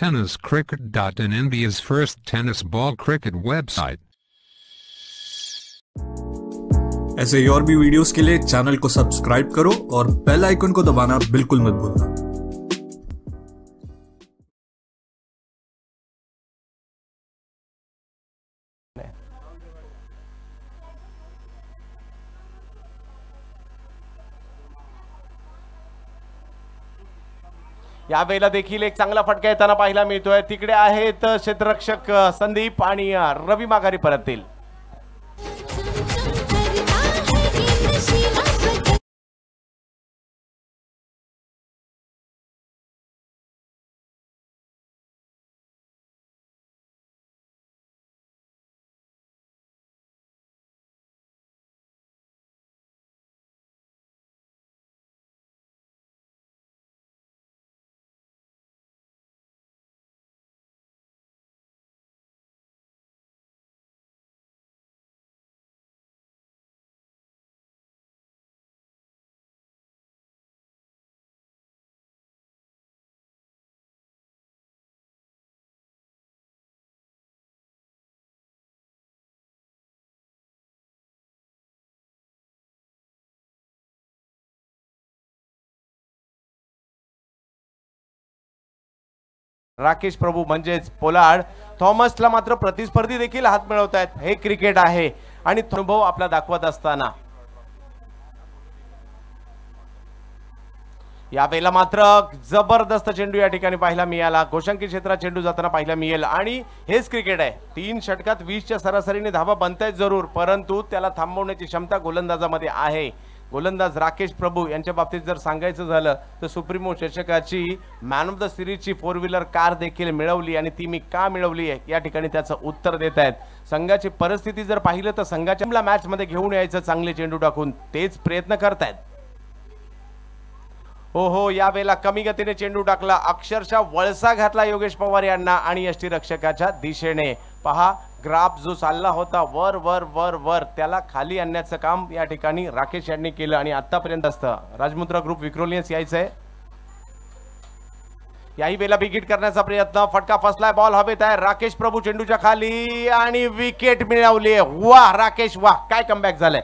Tennis In India's first tennis ball cricket website. ऐसे और भी वीडियोस के लिए चैनल को सब्सक्राइब करो और बेल आइकन को दबाना बिल्कुल मत भूलना यावेळेला देखील एक चांगला फटका येताना पाहायला मिळतोय तिकडे आहेत क्षेत्ररक्षक संदीप आणि रवी माघारी परततील राकेश प्रभू म्हणजेच पोलाड थॉमसला मात्र प्रतिस्पर्धी देखील हात मिळवत आहेत हे क्रिकेट आहे आणि अनुभव आपला दाखवत असताना या वेळेला मात्र जबरदस्त चेंडू या ठिकाणी पाहायला मिळाला घोषांकी क्षेत्रात चेंडू जाताना पाहायला मिळेल आणि हेच क्रिकेट आहे तीन षटकात वीसच्या सरासरीने धाबा बनतायत जरूर परंतु त्याला थांबवण्याची क्षमता गोलंदाजामध्ये आहे गोलंदाज राकेश प्रभू यांच्या बाबतीत जर सांगायचं झालं तर सुप्रीमो चषकाची मॅन ऑफ द सिरीजची फोर व्हीलर कार देखील मिळवली आणि ती मी का मिळवली आहे या ठिकाणी त्याचं उत्तर देत आहेत संघाची परिस्थिती जर पाहिलं तर संघाच्या मध्ये घेऊन यायचं चांगले चेंडू टाकून तेच प्रयत्न करतायत हो हो यावेळेला कमी गतीने चेंडू टाकला अक्षरशः वळसा घातला योगेश पवार यांना आणि रक्षकाच्या दिशेने पहा ग्राफ जो चालला होता वर वर वर वर त्याला खाली आणण्याचं काम या ठिकाणी राकेश यांनी केलं आणि आतापर्यंत असतं राजमुद्रा ग्रुप विक्रोलियन्स यायचं आहे याही वेळेला विकेट करण्याचा प्रयत्न फटका फसलाय बॉल हवेत आहे राकेश प्रभू चेंडूच्या खाली आणि विकेट मिळवली वा राकेश वा काय कमबॅक झालंय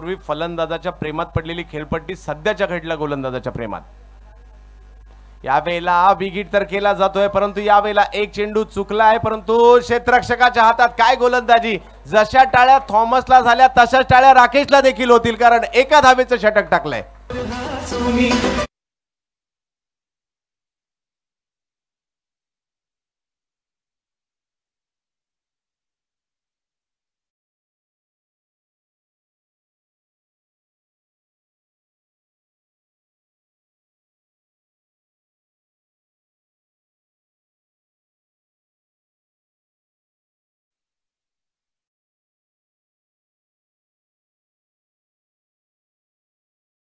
पूर्वी फलंदाजाच्या प्रेमात पडलेली खेळपट्टी सध्याच्या घडल्या गोलंदाजाच्या प्रेमात यावेळेला बिगीट तर केला जातोय परंतु यावेळेला एक चेंडू चुकला आहे परंतु क्षेत्रक्षकाच्या हातात काय गोलंदाजी जशा टाळ्या थॉमसला झाल्या तशाच टाळ्या राकेशला देखील होतील कारण एका धावेचं षटक टाकलंय